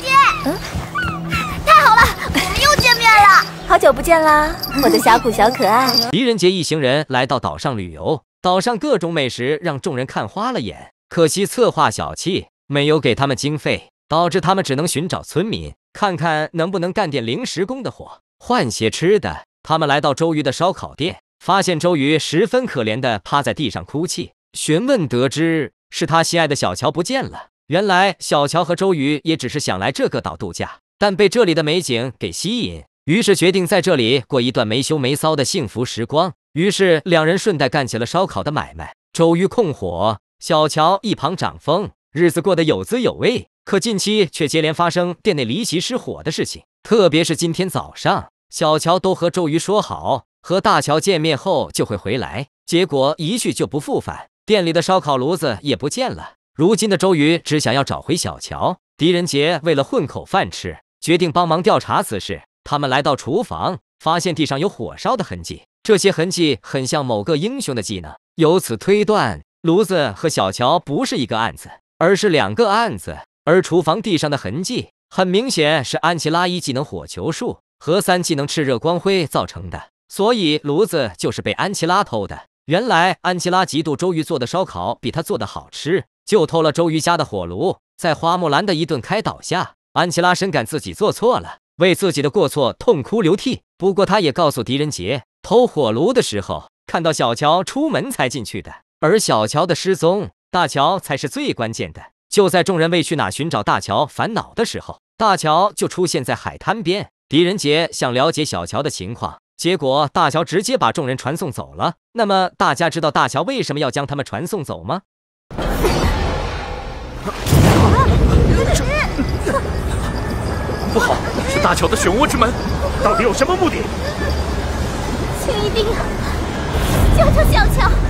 爹，嗯，太好了，我们又见面了，好久不见啦，我的峡谷小可爱。狄仁杰一行人来到岛上旅游，岛上各种美食让众人看花了眼，可惜策划小气，没有给他们经费，导致他们只能寻找村民，看看能不能干点临时工的活，换些吃的。他们来到周瑜的烧烤店，发现周瑜十分可怜的趴在地上哭泣，询问得知是他心爱的小乔不见了。原来小乔和周瑜也只是想来这个岛度假，但被这里的美景给吸引，于是决定在这里过一段没羞没臊的幸福时光。于是两人顺带干起了烧烤的买卖。周瑜控火，小乔一旁掌风，日子过得有滋有味。可近期却接连发生店内离奇失火的事情，特别是今天早上，小乔都和周瑜说好，和大乔见面后就会回来，结果一去就不复返，店里的烧烤炉子也不见了。如今的周瑜只想要找回小乔。狄仁杰为了混口饭吃，决定帮忙调查此事。他们来到厨房，发现地上有火烧的痕迹，这些痕迹很像某个英雄的技能。由此推断，炉子和小乔不是一个案子，而是两个案子。而厨房地上的痕迹，很明显是安琪拉一技能火球术和三技能炽热光辉造成的，所以炉子就是被安琪拉偷的。原来安琪拉嫉妒周瑜做的烧烤比他做的好吃，就偷了周瑜家的火炉。在花木兰的一顿开导下，安琪拉深感自己做错了，为自己的过错痛哭流涕。不过，他也告诉狄仁杰，偷火炉的时候看到小乔出门才进去的，而小乔的失踪，大乔才是最关键的。就在众人为去哪寻找大乔烦恼的时候，大乔就出现在海滩边。狄仁杰想了解小乔的情况。结果大乔直接把众人传送走了。那么大家知道大乔为什么要将他们传送走吗？不好，是大乔的漩涡之门，到底有什么目的？请定要救救小乔。